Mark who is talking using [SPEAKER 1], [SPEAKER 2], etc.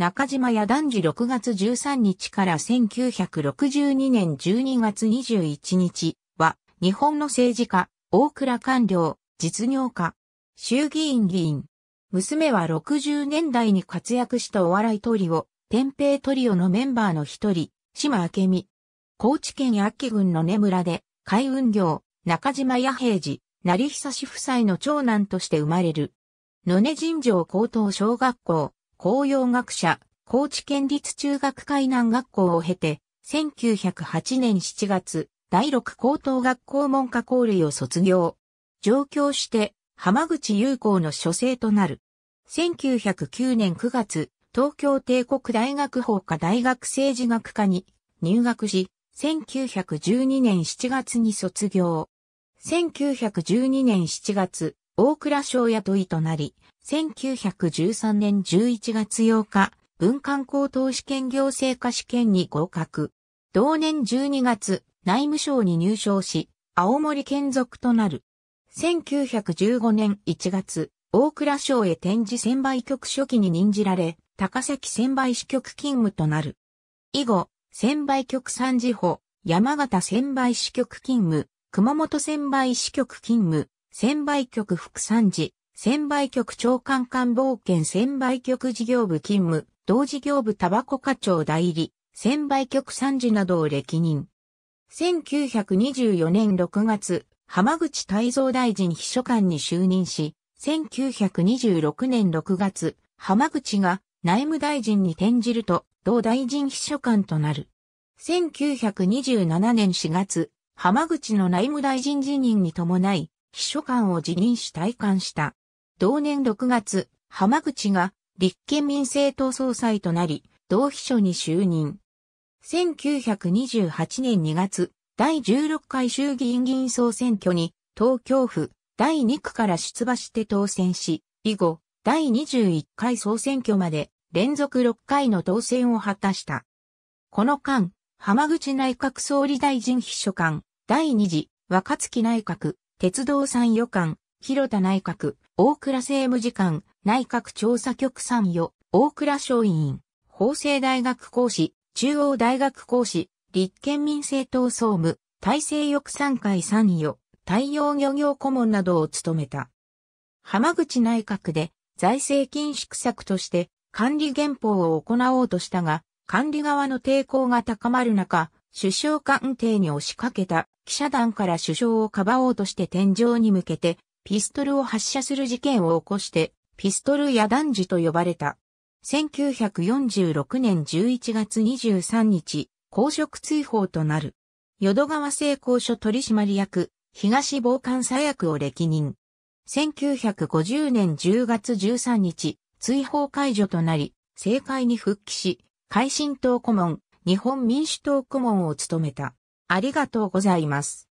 [SPEAKER 1] 中島や男児6月13日から1962年12月21日は、日本の政治家、大倉官僚、実業家、衆議院議員。娘は60年代に活躍したお笑いトリオ、天平トリオのメンバーの一人、島明美。高知県秋郡の根村で、海運業、中島弥平次、成久氏夫妻の長男として生まれる。野根尋常高等小学校、公用学者、高知県立中学海南学校を経て、1908年7月、第六高等学校文科校類を卒業。上京して、浜口優校の書生となる。1909年9月、東京帝国大学法科大学政治学科に入学し、1912年7月に卒業。1912年7月、大倉省雇いとなり、1913年11月8日、文官高等試験行政科試験に合格。同年12月、内務省に入省し、青森県属となる。1915年1月、大倉省へ展示専売局初期に任じられ、高崎専売支局勤務となる。以後、専売局三次補、山形専売支局勤務、熊本専売支局勤務、専売局副三次、専売局長官官房兼専売局事業部勤務、同事業部タバコ課長代理、専売局参事などを歴任。1924年6月、浜口泰蔵大臣秘書官に就任し、1926年6月、浜口が内務大臣に転じると、同大臣秘書官となる。1927年4月、浜口の内務大臣辞任に伴い、秘書官を辞任し退官した。同年6月、浜口が立憲民政党総裁となり、同秘書に就任。1928年2月、第16回衆議院議員総選挙に、東京府第2区から出馬して当選し、以後、第21回総選挙まで連続6回の当選を果たした。この間、浜口内閣総理大臣秘書官、第2次、若月内閣、鉄道参与官、広田内閣、大倉政務次官、内閣調査局参与、大倉省委員、法政大学講師、中央大学講師、立憲民政党総務、大制翼参会参与、太陽漁業顧問などを務めた。浜口内閣で財政緊縮策として管理原法を行おうとしたが、管理側の抵抗が高まる中、首相官邸に押しかけた記者団から首相をかばおうとして天井に向けてピストルを発射する事件を起こして、ピストルや男児と呼ばれた。1946年11月23日、公職追放となる。淀川製鋼所取締役、東防寒査役を歴任。1950年10月13日、追放解除となり、政界に復帰し、改進党顧問、日本民主党顧問を務めた。ありがとうございます。